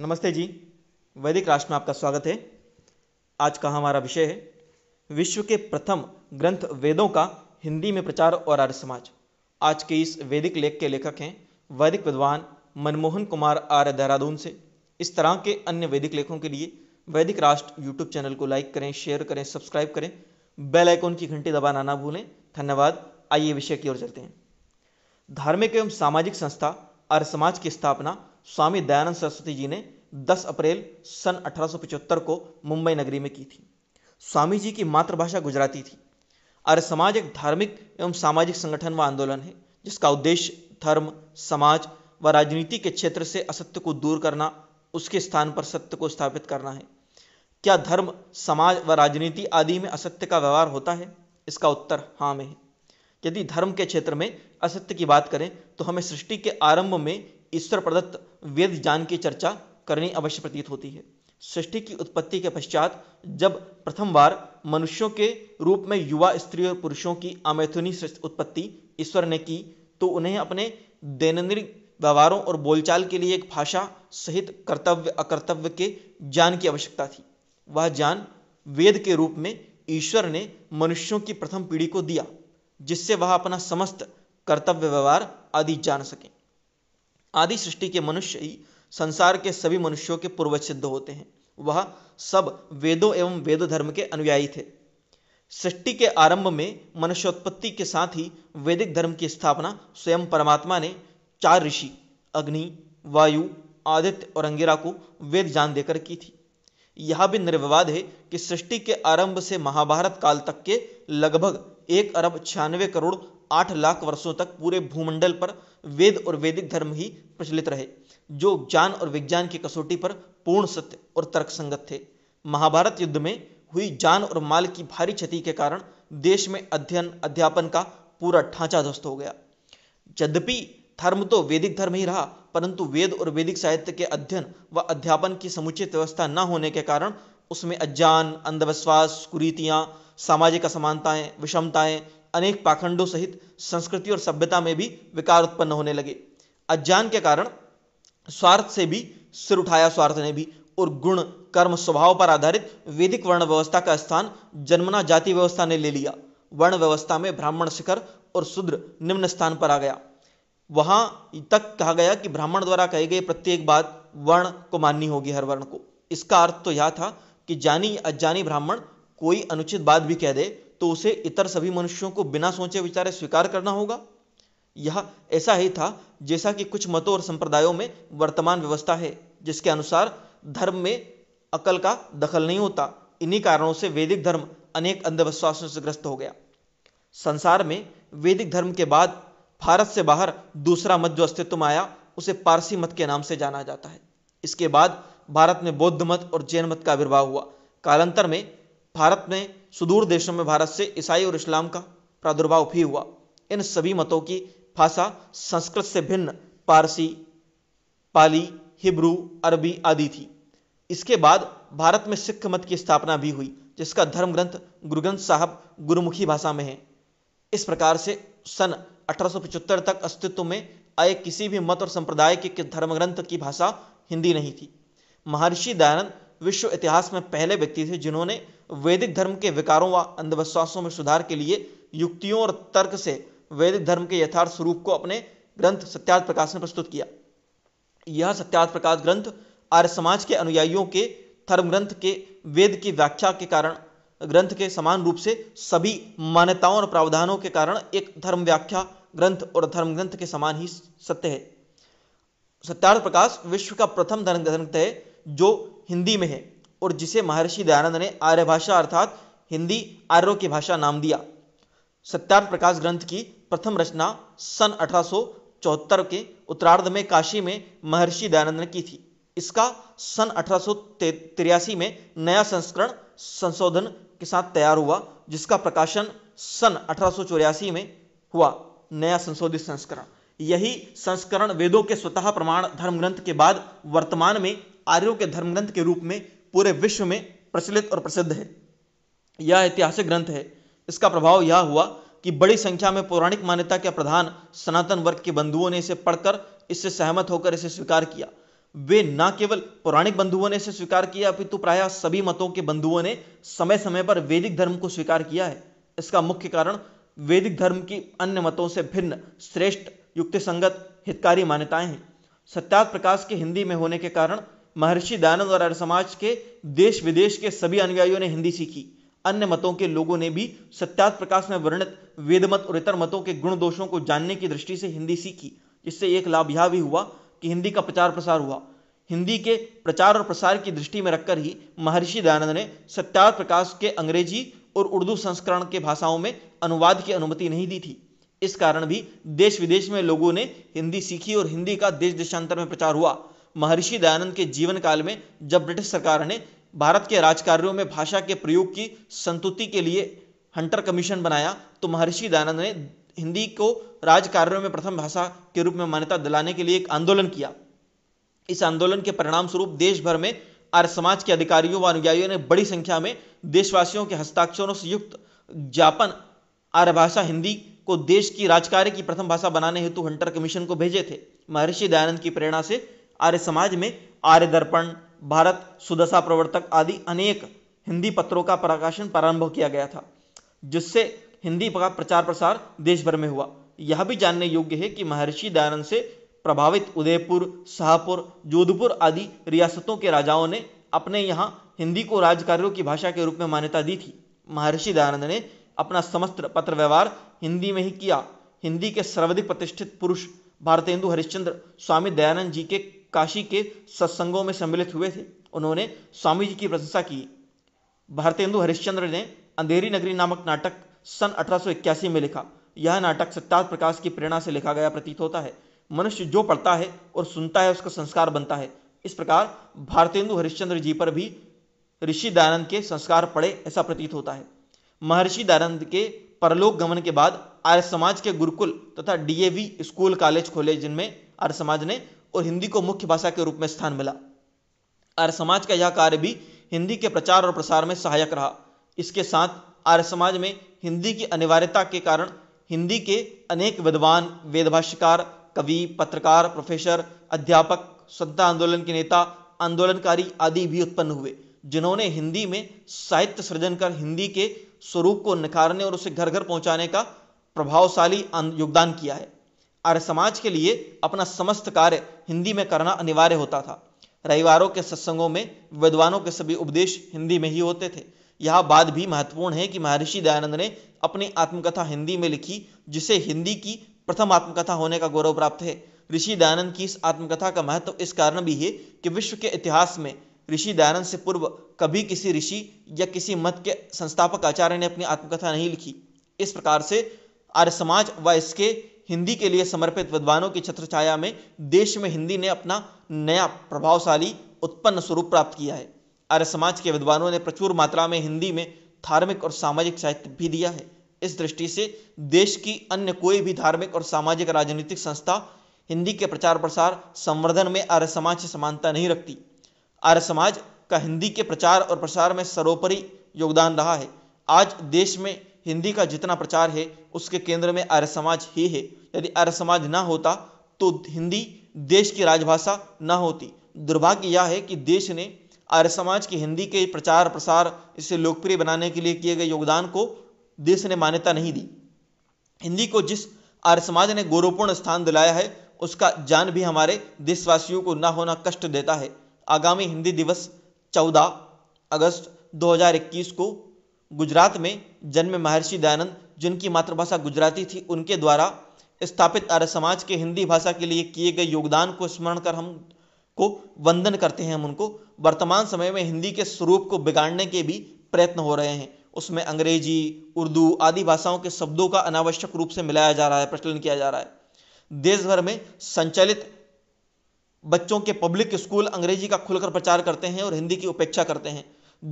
नमस्ते जी वैदिक राष्ट्र में आपका स्वागत है आज का हमारा विषय है विश्व के प्रथम ग्रंथ वेदों का हिंदी में प्रचार और आर्य समाज आज के इस वैदिक लेख के लेखक हैं वैदिक विद्वान मनमोहन कुमार आर्य देहरादून से इस तरह के अन्य वैदिक लेखों के लिए वैदिक राष्ट्र यूट्यूब चैनल को लाइक करें शेयर करें सब्सक्राइब करें बेल आइकॉन की घंटी दबाना ना भूलें धन्यवाद आइए विषय की ओर चलते हैं धार्मिक एवं सामाजिक संस्था आर्य समाज की स्थापना स्वामी दयानंद सरस्वती जी ने 10 अप्रैल सन 1875 को मुंबई नगरी में की थी स्वामी जी की मातृभाषा गुजराती थी आर्य समाज एक धार्मिक एवं सामाजिक संगठन व आंदोलन है जिसका उद्देश्य धर्म समाज व राजनीति के क्षेत्र से असत्य को दूर करना उसके स्थान पर सत्य को स्थापित करना है क्या धर्म समाज व राजनीति आदि में असत्य का व्यवहार होता है इसका उत्तर हाँ में है यदि धर्म के क्षेत्र में असत्य की बात करें तो हमें सृष्टि के आरंभ में ईश्वर प्रदत्त वेद ज्ञान की चर्चा करनी अवश्य प्रतीत होती है सृष्टि की उत्पत्ति के पश्चात जब प्रथम बार मनुष्यों के रूप में युवा स्त्री और पुरुषों की अमैथुनी उत्पत्ति ईश्वर ने की तो उन्हें अपने दैनंदिन व्यवहारों और बोलचाल के लिए एक भाषा सहित कर्तव्य अकर्तव्य के ज्ञान की आवश्यकता थी वह ज्ञान वेद के रूप में ईश्वर ने मनुष्यों की प्रथम पीढ़ी को दिया जिससे वह अपना समस्त कर्तव्य व्यवहार आदि जान सकें आदि सृष्टि के मनुष्य ही संसार के सभी मनुष्यों के पूर्व सिद्ध होते हैं वह सब वेदों एवं वेद धर्म के अनुयायी थे सृष्टि के आरंभ में मनुष्योत्पत्ति के साथ ही वैदिक धर्म की स्थापना स्वयं परमात्मा ने चार ऋषि अग्नि वायु आदित्य और अंगिरा को वेद जान देकर की थी यह भी निर्विवाद है कि सृष्टि के आरंभ से महाभारत काल तक के लगभग एक अरब छियानवे करोड़ आठ लाख वर्षों तक पूरे भूमंडल पर वेद और वैदिक धर्म ही प्रचलित रहे जो ज्ञान और विज्ञान की कसौटी पर पूर्ण सत्य और तर्कसंगत थे महाभारत युद्ध में हुई जान और माल की भारी क्षति के कारण देश में अध्ययन अध्यापन का पूरा ढांचा ध्वस्त हो गया यद्यपि धर्म तो वैदिक धर्म ही रहा परंतु वेद और वैदिक साहित्य के अध्ययन व अध्यापन की समुचित व्यवस्था न होने के कारण उसमें अज्ञान अंधविश्वास कुरीतियां सामाजिक असमानताएं विषमताएं अनेक पाखंडों सहित संस्कृति और सभ्यता में भी विकार उत्पन्न होने लगे अज्ञान के कारण स्वार्थ से भी सिर उठाया स्वार्थ ने भी और गुण कर्म स्वभाव पर आधारित वैदिक वर्ण व्यवस्था का स्थान जन्मना जाति व्यवस्था ने ले लिया वर्ण व्यवस्था में ब्राह्मण शिखर और शूद्र निम्न स्थान पर आ गया वहां तक कहा गया कि ब्राह्मण द्वारा कही गई प्रत्येक बात वर्ण को माननी होगी हर वर्ण को इसका अर्थ तो यह था कि जानी अजानी ब्राह्मण कोई अनुचित बात भी कह दे तो उसे इतर सभी मनुष्यों को बिना सोचे विचारे स्वीकार करना होगा यह ऐसा ही था जैसा कि कुछ मतों और संप्रदायों में वर्तमान व्यवस्था है जिसके अनुसार धर्म में अकल का दखल नहीं होता इन्हीं कारणों से वैदिक धर्म अनेक अंधविश्वासों से ग्रस्त हो गया संसार में वैदिक धर्म के बाद भारत से बाहर दूसरा मत जो अस्तित्व में आया उसे पारसी मत के नाम से जाना जाता है इसके बाद भारत में बौद्ध मत और जैन मत का आविर्भाव हुआ कालांतर में भारत में सुदूर देशों में भारत से ईसाई और इस्लाम का प्रादुर्भाव भी हुआ इन सभी मतों की भाषा संस्कृत से भिन्न पारसी पाली हिब्रू अरबी आदि थी इसके बाद भारत में सिख मत की स्थापना भी हुई जिसका धर्म ग्रंथ गुरु ग्रंथ साहब गुरुमुखी भाषा में है इस प्रकार से सन अठारह तक अस्तित्व में आए किसी भी मत और संप्रदाय के धर्म ग्रंथ की भाषा हिंदी नहीं थी महर्षि दयानंद विश्व इतिहास में पहले व्यक्ति थे जिन्होंने वैदिक धर्म के विकारों व अंधविश्वासों में सुधार के लिए युक्तियों और तर्क से वैदिक धर्म के यथार्थ स्वरूप को अपने ग्रंथ सत्यार्थ प्रकाश ने प्रस्तुत किया यह सत्यार्थ प्रकाश ग्रंथ आर्य समाज के अनुयायियों के धर्म ग्रंथ के वेद की व्याख्या के कारण ग्रंथ के समान रूप से सभी मान्यताओं और प्रावधानों के कारण एक धर्म व्याख्या ग्रंथ और धर्म ग्रंथ के समान ही सत्य है सत्यार्थ प्रकाश विश्व का प्रथम धर्म ग्रंथ है जो हिंदी में है और जिसे महर्षि दयानंद ने आर्य भाषा अर्थात हिंदी आर्यों की भाषा नाम दिया सत्यार्थ प्रकाश ग्रंथ की प्रथम रचना सन अठारह के उत्तरार्ध में काशी में महर्षि दयानंद ने की थी इसका सन अठारह में नया संस्करण संशोधन के साथ तैयार हुआ जिसका प्रकाशन सन अठारह में हुआ नया संशोधित संस्करण यही संस्करण वेदों के स्वतः प्रमाण धर्म ग्रंथ के बाद वर्तमान में आर्यों के धर्मग्रंथ के रूप में पूरे विश्व में प्रचलित और प्रसिद्ध है यह ऐतिहासिक ग्रंथ है इसका प्रभाव यह हुआ कि बड़ी संख्या में पौराणिक मान्यता के प्रधान सनातन वर्ग के बंधुओं ने इसे पढ़कर इससे सहमत होकर इसे स्वीकार किया वे न केवल पौराणिक बंधुओं ने इसे स्वीकार किया अपितु प्राय सभी मतों के बंधुओं ने समय समय पर वैदिक धर्म को स्वीकार किया है इसका मुख्य कारण वैदिक धर्म की अन्य मतों से भिन्न श्रेष्ठ युक्ति हितकारी मान्यताएं हैं सत्यात प्रकाश के हिंदी में होने के कारण महर्षि दयानंद और आर्य समाज के देश विदेश के सभी अनुयायियों ने हिंदी सीखी अन्य मतों के लोगों ने भी सत्यात प्रकाश में वर्णित वेद मत और इतर मतों के गुण दोषों को जानने की दृष्टि से हिंदी सीखी इससे एक लाभ यह भी हुआ कि हिंदी का प्रचार प्रसार हुआ हिंदी के प्रचार और प्रसार की दृष्टि में रखकर ही महर्षि दयानंद ने सत्यात प्रकाश के अंग्रेजी और उर्दू संस्करण के भाषाओं में अनुवाद की अनुमति नहीं दी थी इस कारण भी देश विदेश में लोगों ने हिंदी सीखी और हिंदी का देश देशांतर में प्रचार हुआ महर्षि दयानंद के जीवन काल में जब ब्रिटिश सरकार ने भारत के राजकार्यों में भाषा के प्रयोग की संतुति के लिए हंटर कमीशन बनाया तो महर्षि दयानंद ने हिंदी को राजकार्यों में प्रथम भाषा के रूप में मान्यता दिलाने के लिए एक आंदोलन किया इस आंदोलन के परिणाम स्वरूप देश भर में आर्य समाज के अधिकारियों व अनुयायियों ने बड़ी संख्या में देशवासियों के हस्ताक्षरों से युक्त ज्ञापन आर्य भाषा हिंदी को देश की राजकार्य की प्रथम भाषा बनाने हेतु हंटर कमीशन को भेजे थे महर्षि दयानंद की प्रेरणा से आर्य समाज में आर्य दर्पण भारत सुदशा प्रवर्तक आदि अनेक हिंदी पत्रों का प्रकाशन प्रारंभ किया गया था जिससे हिंदी का प्रचार प्रसार देश भर में हुआ यह भी जानने योग्य है कि महर्षि दयानंद से प्रभावित उदयपुर शाहपुर जोधपुर आदि रियासतों के राजाओं ने अपने यहाँ हिंदी को राजकार्यों की भाषा के रूप में मान्यता दी थी महर्षि दयानंद ने अपना समस्त पत्र व्यवहार हिंदी में ही किया हिंदी के सर्वाधिक प्रतिष्ठित पुरुष भारतेंदु हरिश्चंद्र स्वामी दयानंद जी के काशी के सत्संगों में सम्मिलित हुए थे उन्होंने स्वामी जी की प्रशंसा की भारतेंदु हरिश्चंद्र ने अंधेरी नगरी नामक नाटक सन अठारह में लिखा यह नाटक सत्यार्थ प्रकाश की प्रेरणा से लिखा गया प्रतीत होता है मनुष्य जो पढ़ता है और सुनता है उसका संस्कार बनता है इस प्रकार भारतेंदु हरिश्चंद्र जी पर भी ऋषि दयानंद के संस्कार पड़े ऐसा प्रतीत होता है महर्षि दयानंद के परलोक गमन के बाद आर्य समाज के गुरुकुल तथा डीएवी स्कूल कॉलेज खोले जिनमें आर्य समाज ने और हिंदी को मुख्य भाषा के रूप में स्थान मिला आर्य समाज का यह कार्य भी हिंदी के प्रचार और प्रसार में सहायक रहा इसके साथ आर्य समाज में हिंदी की अनिवार्यता के कारण हिंदी के अनेक विद्वान वेदभाष्यकार कवि पत्रकार प्रोफेसर अध्यापक सत्ता आंदोलन के नेता आंदोलनकारी आदि भी उत्पन्न हुए जिन्होंने हिंदी में साहित्य सृजन कर हिंदी के स्वरूप को निखारने और उसे घर घर पहुंचाने का प्रभावशाली योगदान किया है आर्य समाज के लिए अपना समस्त कार्य हिंदी में करना अनिवार्य होता था रविवारों के सत्संगों में विद्वानों के सभी उपदेश हिंदी में ही होते थे यह बात भी महत्वपूर्ण है कि महर्षि दयानंद ने अपनी आत्मकथा हिंदी में लिखी जिसे हिंदी की प्रथम आत्मकथा होने का गौरव प्राप्त है ऋषि दयानंद की इस आत्मकथा का महत्व इस कारण भी है कि विश्व के इतिहास में ऋषि दयानंद से पूर्व कभी किसी ऋषि या किसी मत के संस्थापक आचार्य ने अपनी आत्मकथा नहीं लिखी इस प्रकार से आर्य समाज व इसके हिंदी के लिए समर्पित विद्वानों की छत्रछाया में देश में हिंदी ने अपना नया प्रभावशाली उत्पन्न स्वरूप प्राप्त किया है आर्य समाज के विद्वानों ने प्रचुर मात्रा में हिंदी में धार्मिक और सामाजिक साहित्य भी दिया है इस दृष्टि से देश की अन्य कोई भी धार्मिक और सामाजिक राजनीतिक संस्था हिंदी के प्रचार प्रसार संवर्धन में आर्य समाज से समानता नहीं रखती आर्य समाज का हिंदी के प्रचार और प्रसार में सर्वोपरि योगदान रहा है आज देश में हिंदी का जितना प्रचार है उसके केंद्र में आर्य समाज ही है यदि आर्य समाज ना होता तो हिंदी देश की राजभाषा ना होती दुर्भाग्य यह है कि देश ने आर्य समाज की हिंदी के प्रचार प्रसार इसे लोकप्रिय बनाने के लिए किए गए योगदान को देश ने मान्यता नहीं दी हिंदी को जिस आर्य समाज ने गौरवपूर्ण स्थान दिलाया है उसका जान भी हमारे देशवासियों को ना होना कष्ट देता है आगामी हिंदी दिवस 14 अगस्त 2021 को गुजरात में जन्म महर्षि दयानंद जिनकी मातृभाषा गुजराती थी उनके द्वारा स्थापित आर्य समाज के हिंदी भाषा के लिए किए गए योगदान को स्मरण कर हम को वंदन करते हैं हम उनको वर्तमान समय में हिंदी के स्वरूप को बिगाड़ने के भी प्रयत्न हो रहे हैं उसमें अंग्रेजी उर्दू आदि भाषाओं के शब्दों का अनावश्यक रूप से मिलाया जा रहा है प्रचलन किया जा रहा है देश भर में संचालित बच्चों के पब्लिक स्कूल अंग्रेजी का खुलकर प्रचार करते हैं और हिंदी की उपेक्षा करते हैं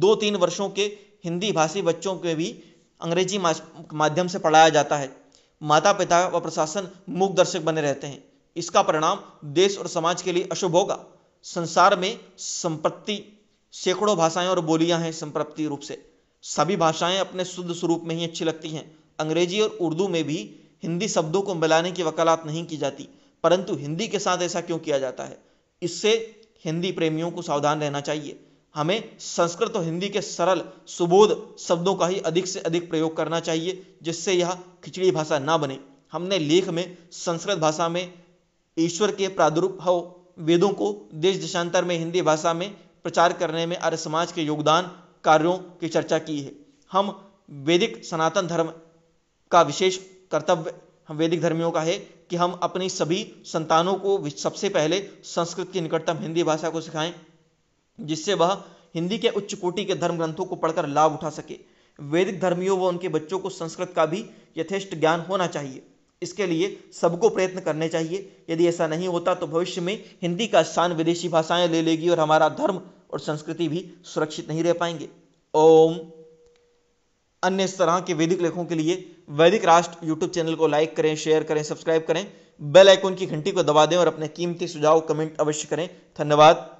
दो तीन वर्षों के हिंदी भाषी बच्चों के भी अंग्रेजी माध्यम से पढ़ाया जाता है माता पिता व प्रशासन मूक दर्शक बने रहते हैं इसका परिणाम देश और समाज के लिए अशुभ होगा संसार में संपत्ति सैकड़ों भाषाएं और बोलियां हैं संपत्ति रूप से सभी भाषाएं अपने शुद्ध स्वरूप में ही अच्छी लगती हैं अंग्रेजी और उर्दू में भी हिंदी शब्दों को मिलाने की वकालत नहीं की जाती परंतु हिंदी के साथ ऐसा क्यों किया जाता है इससे हिंदी प्रेमियों को सावधान रहना चाहिए हमें संस्कृत और हिंदी के सरल सुबोध शब्दों का ही अधिक से अधिक प्रयोग करना चाहिए जिससे यह खिचड़ी भाषा ना बने हमने लेख में संस्कृत भाषा में ईश्वर के प्रादुर्भाव वेदों को देश देशांतर में हिंदी भाषा में प्रचार करने में आर्य समाज के योगदान कार्यों की चर्चा की है हम वैदिक सनातन धर्म का विशेष कर्तव्य हम वैदिक धर्मियों का है कि हम अपनी सभी संतानों को सबसे पहले संस्कृत की निकटतम हिंदी भाषा को सिखाएं जिससे वह हिंदी के उच्च कोटि के धर्म ग्रंथों को पढ़कर लाभ उठा सके वैदिक धर्मियों व उनके बच्चों को संस्कृत का भी यथेष्ट ज्ञान होना चाहिए इसके लिए सबको प्रयत्न करने चाहिए यदि ऐसा नहीं होता तो भविष्य में हिंदी का स्थान विदेशी भाषाएं ले लेगी और हमारा धर्म और संस्कृति भी सुरक्षित नहीं रह पाएंगे ओम अन्य इस तरह के वैदिक लेखों के लिए वैदिक राष्ट्र यूट्यूब चैनल को लाइक करें शेयर करें सब्सक्राइब करें बेल आइकन की घंटी को दबा दें और अपने कीमती सुझाव कमेंट अवश्य करें धन्यवाद